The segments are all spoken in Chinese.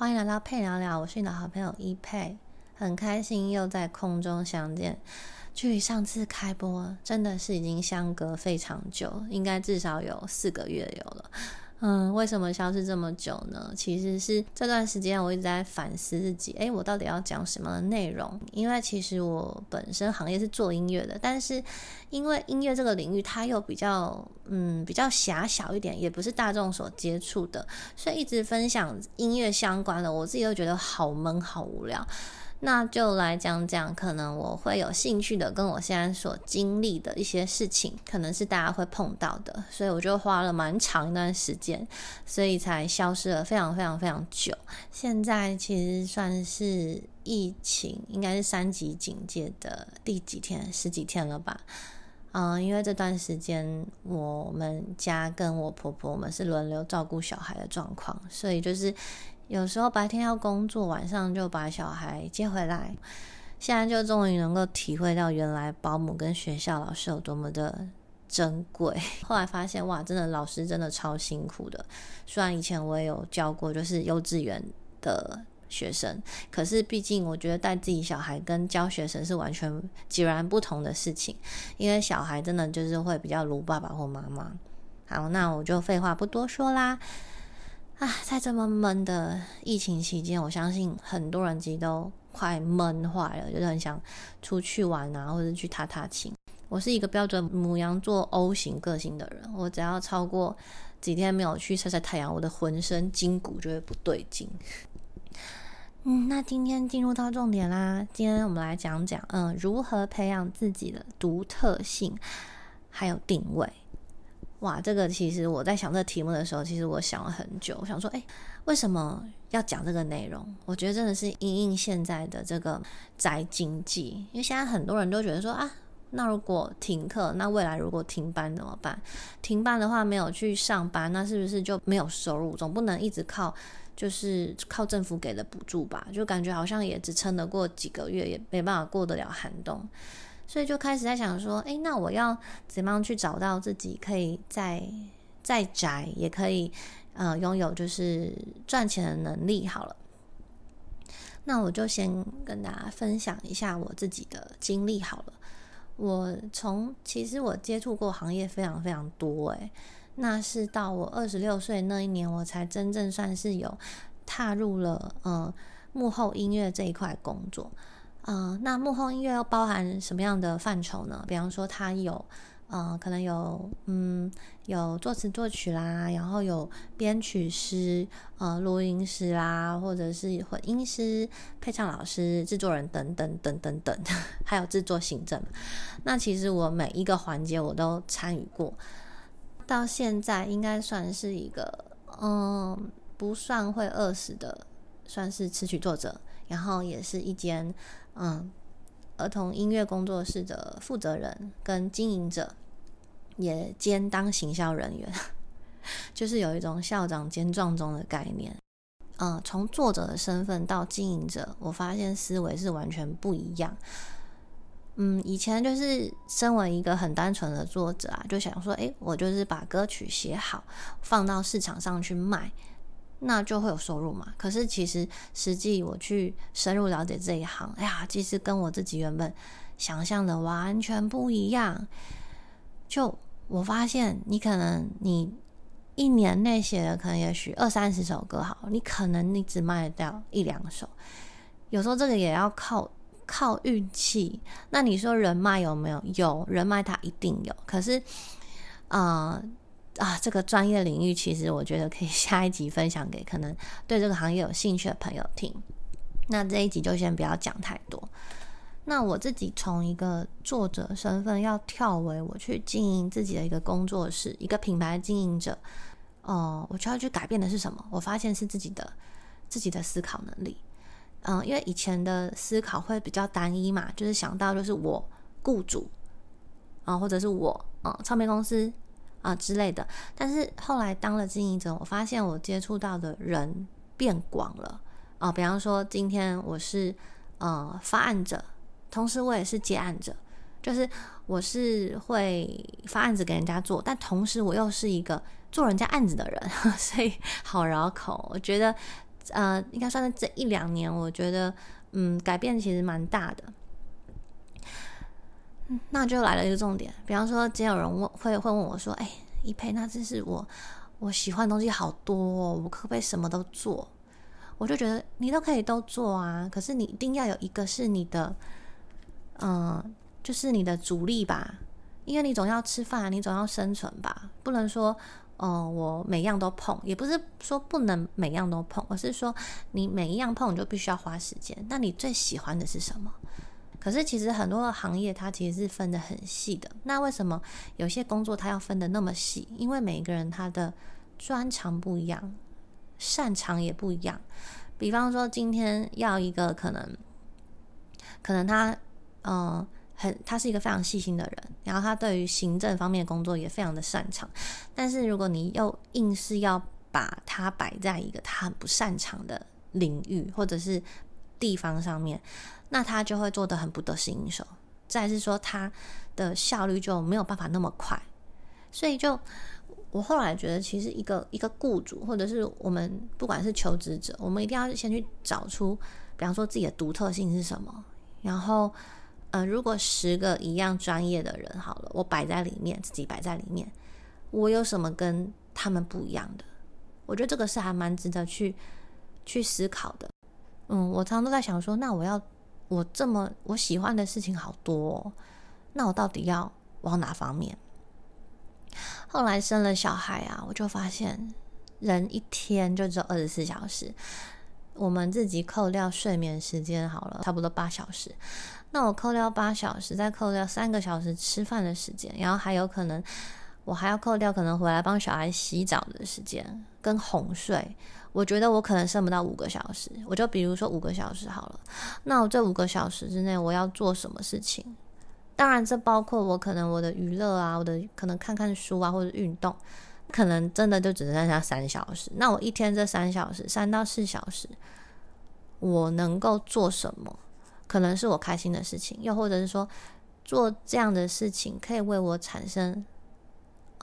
欢迎来到佩聊聊，我是你的好朋友一佩，很开心又在空中相见。距离上次开播真的是已经相隔非常久，应该至少有四个月有了。嗯，为什么消失这么久呢？其实是这段时间我一直在反思自己，诶，我到底要讲什么内容？因为其实我本身行业是做音乐的，但是因为音乐这个领域它又比较嗯比较狭小一点，也不是大众所接触的，所以一直分享音乐相关的，我自己又觉得好闷好无聊。那就来讲讲，可能我会有兴趣的，跟我现在所经历的一些事情，可能是大家会碰到的，所以我就花了蛮长一段时间，所以才消失了非常非常非常久。现在其实算是疫情应该是三级警戒的第几天，十几天了吧？嗯，因为这段时间我们家跟我婆婆，我们是轮流照顾小孩的状况，所以就是。有时候白天要工作，晚上就把小孩接回来。现在就终于能够体会到原来保姆跟学校老师有多么的珍贵。后来发现，哇，真的老师真的超辛苦的。虽然以前我也有教过，就是幼稚园的学生，可是毕竟我觉得带自己小孩跟教学生是完全截然不同的事情。因为小孩真的就是会比较如爸爸或妈妈。好，那我就废话不多说啦。啊，在这么闷的疫情期间，我相信很多人其实都快闷坏了，就是很想出去玩啊，或者去踏踏青。我是一个标准母羊座 O 型个性的人，我只要超过几天没有去晒晒太阳，我的浑身筋骨就会不对劲。嗯，那今天进入到重点啦，今天我们来讲讲，嗯，如何培养自己的独特性，还有定位。哇，这个其实我在想这题目的时候，其实我想了很久。我想说，哎，为什么要讲这个内容？我觉得真的是因应现在的这个宅经济，因为现在很多人都觉得说啊，那如果停课，那未来如果停班怎么办？停班的话没有去上班，那是不是就没有收入？总不能一直靠就是靠政府给的补助吧？就感觉好像也只撑得过几个月，也没办法过得了寒冬。所以就开始在想说，哎，那我要怎么样去找到自己可以再再宅，也可以呃拥有就是赚钱的能力？好了，那我就先跟大家分享一下我自己的经历好了。我从其实我接触过行业非常非常多，哎，那是到我二十六岁那一年，我才真正算是有踏入了呃幕后音乐这一块工作。嗯，那幕后音乐又包含什么样的范畴呢？比方说，它有，呃，可能有，嗯，有作词作曲啦，然后有编曲师，呃，录音师啦，或者是混音师、配唱老师、制作人等等等等等，还有制作行政。那其实我每一个环节我都参与过，到现在应该算是一个，嗯，不算会饿死的。算是词曲作者，然后也是一间嗯儿童音乐工作室的负责人跟经营者，也兼当行销人员，就是有一种校长兼撞中的概念。嗯，从作者的身份到经营者，我发现思维是完全不一样。嗯，以前就是身为一个很单纯的作者啊，就想说，诶，我就是把歌曲写好，放到市场上去卖。那就会有收入嘛？可是其实实际我去深入了解这一行，哎呀，其实跟我自己原本想象的完全不一样。就我发现，你可能你一年内写的可能也许二三十首歌好，你可能你只卖掉一两首。有时候这个也要靠靠运气。那你说人脉有没有？有人脉他一定有，可是啊。啊，这个专业领域其实我觉得可以 下一集分享给可能对这个行业有兴趣的朋友听。那这一集就先不要讲太多。那我自己从一个作者身份要跳为我去经营自己的一个工作室，一个品牌经营者，哦，我需要去改变的是什么？我发现是自己的自己的思考能力。嗯，因为以前的思考会比较单一嘛，就是想到就是我雇主啊，或者是我啊唱片公司。啊之类的，但是后来当了经营者，我发现我接触到的人变广了啊。比方说，今天我是呃发案者，同时我也是接案者，就是我是会发案子给人家做，但同时我又是一个做人家案子的人，所以好绕口。我觉得呃，应该算是这一两年，我觉得嗯改变其实蛮大的。那就来了一个重点，比方说今天有人问，会会问我说：“哎，一佩，那真是我我喜欢的东西好多，哦，我可不可以什么都做？”我就觉得你都可以都做啊，可是你一定要有一个是你的，嗯，就是你的主力吧，因为你总要吃饭，你总要生存吧，不能说，嗯，我每样都碰，也不是说不能每样都碰，而是说你每一样碰，你就必须要花时间。那你最喜欢的是什么？可是其实很多行业它其实是分得很细的。那为什么有些工作它要分得那么细？因为每一个人他的专长不一样，擅长也不一样。比方说今天要一个可能，可能他呃很他是一个非常细心的人，然后他对于行政方面的工作也非常的擅长。但是如果你又硬是要把他摆在一个他很不擅长的领域，或者是。地方上面，那他就会做的很不得心应手。再是说，他的效率就没有办法那么快。所以，就我后来觉得，其实一个一个雇主，或者是我们不管是求职者，我们一定要先去找出，比方说自己的独特性是什么。然后，呃，如果十个一样专业的人，好了，我摆在里面，自己摆在里面，我有什么跟他们不一样的？我觉得这个是还蛮值得去去思考的。嗯，我常常都在想说，那我要我这么我喜欢的事情好多，那我到底要往哪方面？后来生了小孩啊，我就发现人一天就只有二十四小时，我们自己扣掉睡眠时间好了，差不多八小时，那我扣掉八小时，再扣掉三个小时吃饭的时间，然后还有可能我还要扣掉可能回来帮小孩洗澡的时间跟哄睡。我觉得我可能剩不到五个小时，我就比如说五个小时好了。那我这五个小时之内我要做什么事情？当然，这包括我可能我的娱乐啊，我的可能看看书啊，或者运动。可能真的就只剩下三小时。那我一天这三小时，三到四小时，我能够做什么？可能是我开心的事情，又或者是说做这样的事情可以为我产生，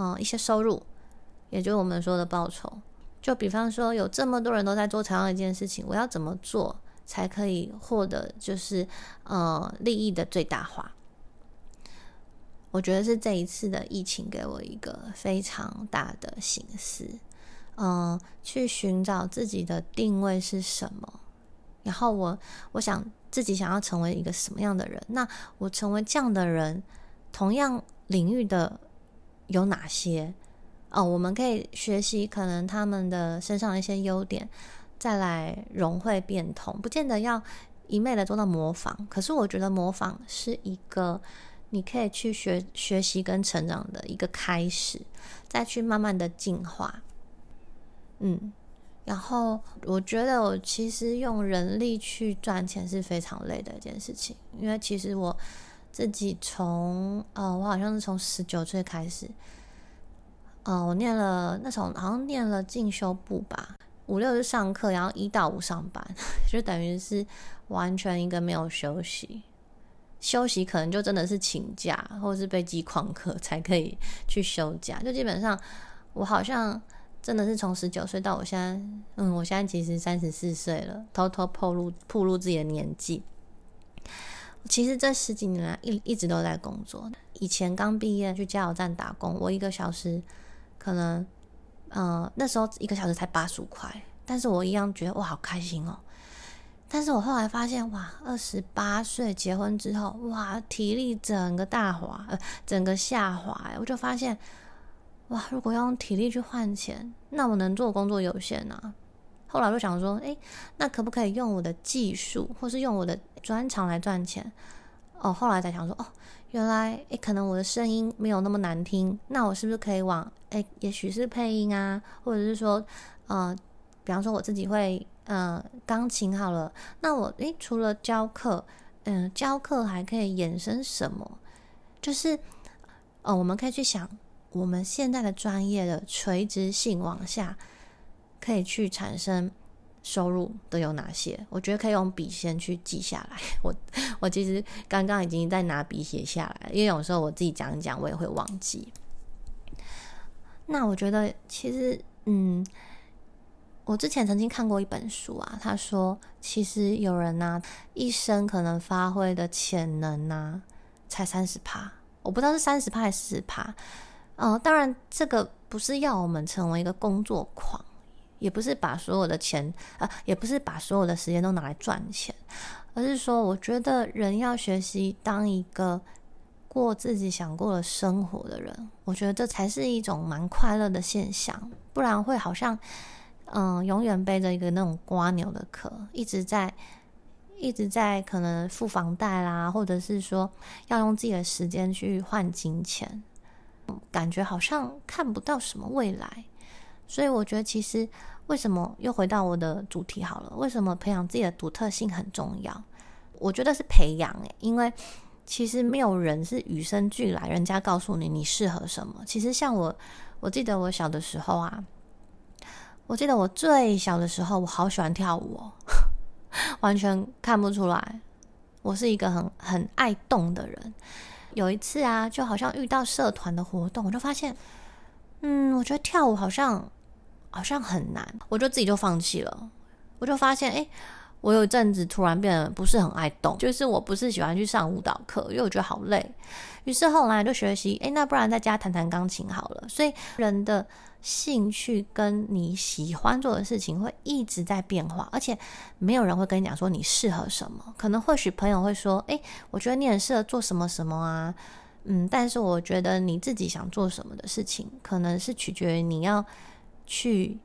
嗯，一些收入，也就是我们说的报酬。就比方说，有这么多人都在做同样一件事情，我要怎么做才可以获得就是呃利益的最大化？我觉得是这一次的疫情给我一个非常大的形式，嗯，去寻找自己的定位是什么，然后我我想自己想要成为一个什么样的人？那我成为这样的人，同样领域的有哪些？哦，我们可以学习可能他们的身上一些优点，再来融会变通，不见得要一昧的做到模仿。可是我觉得模仿是一个你可以去学学习跟成长的一个开始，再去慢慢的进化。嗯，然后我觉得我其实用人力去赚钱是非常累的一件事情，因为其实我自己从呃，我好像是从十九岁开始。哦，我念了那时候好像念了进修部吧，五六日上课，然后一到五上班，就等于是完全一个没有休息，休息可能就真的是请假或者是被记旷课 才可以去休假。就基本上我好像真的是从十九岁到我现在，嗯，我现在其实三十四岁了，偷偷暴露暴露自己的年纪。其实这十几年来一一直都在工作，以前刚毕业去加油站打工，我一个小时。可能，呃，那时候一个小时才八十五块，但是我一样觉得哇好开心哦。但是我后来发现，哇，二十八岁结婚之后，哇，体力整个大滑，整个下滑，我就发现，哇，如果要用体力去换钱，那我能做工作有限呐。后来就想说，哎，那可不可以用我的技术，或是用我的专长来赚钱？哦，后来才想说，哦。原来，哎，可能我的声音没有那么难听，那我是不是可以往哎，也许是配音啊，或者是说，呃，比方说我自己会呃钢琴好了，那我诶除了教课，嗯，教课还可以衍生什么？就是，呃，我们可以去想我们现在的专业的垂直性往下可以去产生。收入都有哪些？我觉得可以用笔先去记下来。我我其实刚刚已经在拿笔写下来，因为有时候我自己讲一讲，我也会忘记。那我觉得其实，嗯，我之前曾经看过一本书啊，他说其实有人呢一生可能发挥的潜能呢才三十趴，我不知道是三十趴还是十趴。嗯，当然这个不是要我们成为一个工作狂。也不是把所有的钱啊，也不是把所有的时间都拿来赚钱，而是说，我觉得人要学习当一个过自己想过的生活的人，我觉得这才是一种蛮快乐的现象，不然会好像嗯，永远背着一个那种瓜牛的壳，一直在一直在可能付房贷啦，或者是说要用自己的时间去换金钱，感觉好像看不到什么未来。所以我觉得，其实为什么又回到我的主题好了？为什么培养自己的独特性很重要？我觉得是培养，欸，因为其实没有人是与生俱来。人家告诉你你适合什么，其实像我，我记得我小的时候啊，我记得我最小的时候，我好喜欢跳舞，哦，完全看不出来我是一个很很爱动的人。有一次啊，就好像遇到社团的活动，我就发现，嗯，我觉得跳舞好像。好像很难，我就自己就放弃了。我就发现，哎，我有一阵子突然变得不是很爱动，就是我不是喜欢去上舞蹈课，因为我觉得好累。于是后来就学习，哎，那不然在家弹弹钢琴好了。所以人的兴趣跟你喜欢做的事情会一直在变化，而且没有人会跟你讲说你适合什么。可能或许朋友会说，哎，我觉得你很适合做什么什么啊，嗯，但是我觉得你自己想做什么的事情，可能是取决于你要。去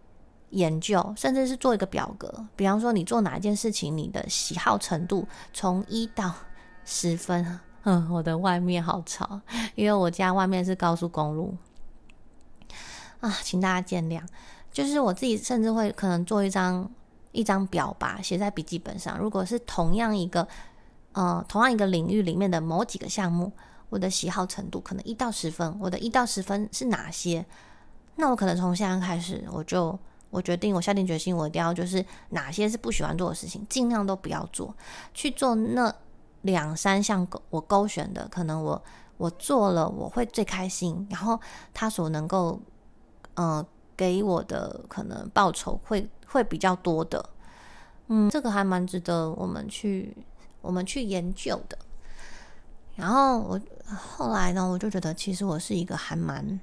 研究，甚至是做一个表格。比方说，你做哪一件事情，你的喜好程度从一到十分。嗯，我的外面好吵，因为我家外面是高速公路啊，请大家见谅。就是我自己，甚至会可能做一张一张表吧，写在笔记本上。如果是同样一个呃，同样一个领域里面的某几个项目，我的喜好程度可能一到十分，我的一到十分是哪些？那我可能从现在开始，我就我决定，我下定决心，我一定要就是哪些是不喜欢做的事情，尽量都不要做，去做那两三项勾我勾选的，可能我我做了，我会最开心，然后他所能够嗯给我的可能报酬会会比较多的，嗯，这个还蛮值得我们去我们去研究的。然后我后来呢，我就觉得其实我是一个还蛮。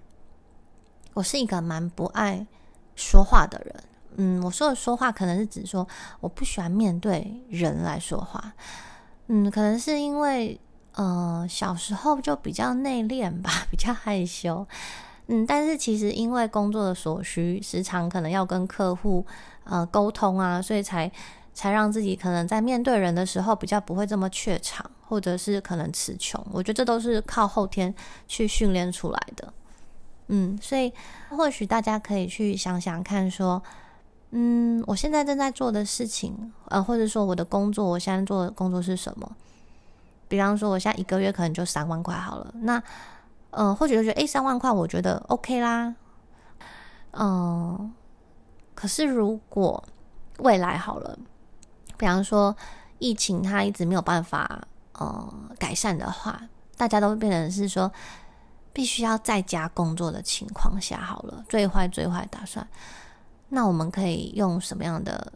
我是一个蛮不爱说话的人，嗯，我说的说话可能是指说我不喜欢面对人来说话，嗯，可能是因为呃小时候就比较内敛吧，比较害羞，嗯，但是其实因为工作的所需，时常可能要跟客户呃沟通啊，所以才才让自己可能在面对人的时候比较不会这么怯场，或者是可能词穷，我觉得这都是靠后天去训练出来的。嗯，所以或许大家可以去想想看，说，嗯，我现在正在做的事情，呃，或者说我的工作，我现在做的工作是什么？比方说，我现在一个月可能就三万块好了，那，呃，或许就觉得，哎，三万块，我觉得 OK 啦。嗯，可是如果未来好了，比方说疫情它一直没有办法，呃，改善的话，大家都变成是说。必须要在家工作的情况下，好了，最坏最坏打算，那我们可以用什么样的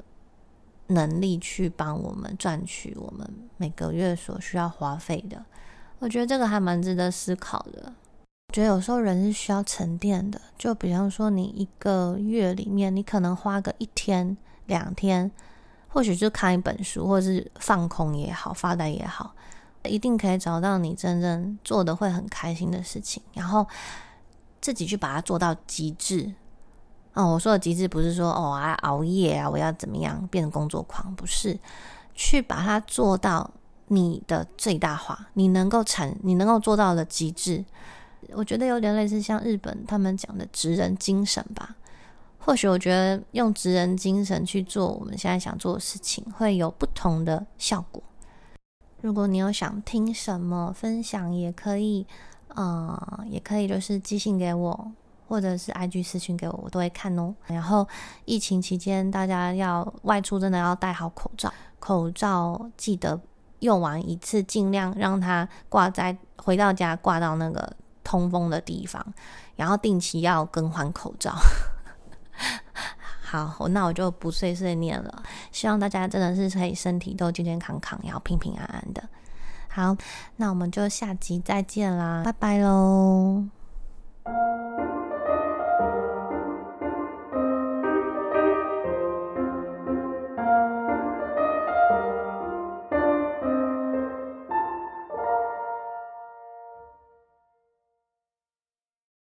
能力去帮我们赚取我们每个月所需要花费的？我觉得这个还蛮值得思考的。我觉得有时候人是需要沉淀的，就比方说你一个月里面，你可能花个一天两天，或许就看一本书，或是放空也好，发呆也好。一定可以找到你真正做的会很开心的事情，然后自己去把它做到极致。哦，我说的极致不是说哦啊熬夜啊，我要怎么样变成工作狂，不是去把它做到你的最大化，你能够产你能够做到的极致。我觉得有点类似像日本他们讲的职人精神吧。或许我觉得用职人精神去做我们现在想做的事情，会有不同的效果。如果你有想听什么分享，也可以，呃，也可以就是寄信给我，或者是 I G 私信给我，我都会看哦。然后疫情期间，大家要外出，真的要戴好口罩，口罩记得用完一次，尽量让它挂在回到家挂到那个通风的地方，然后定期要更换口罩。好，那我就不碎碎念了。希望大家真的是可以身体都健健康康，然后平平安安的。好，那我们就下集再见啦，拜拜喽。